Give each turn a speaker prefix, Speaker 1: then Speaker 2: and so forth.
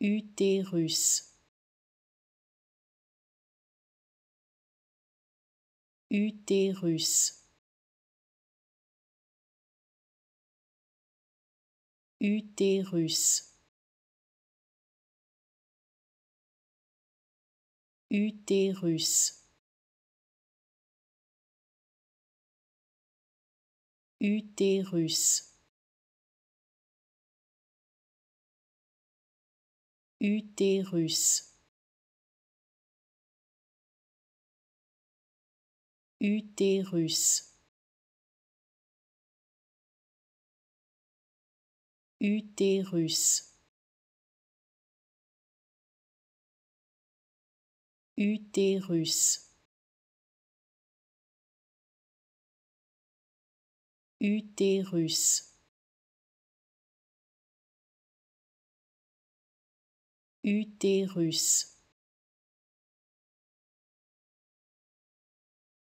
Speaker 1: utérus utérus utérus utérus utérus utérus utérus utérus utérus utérus utérus.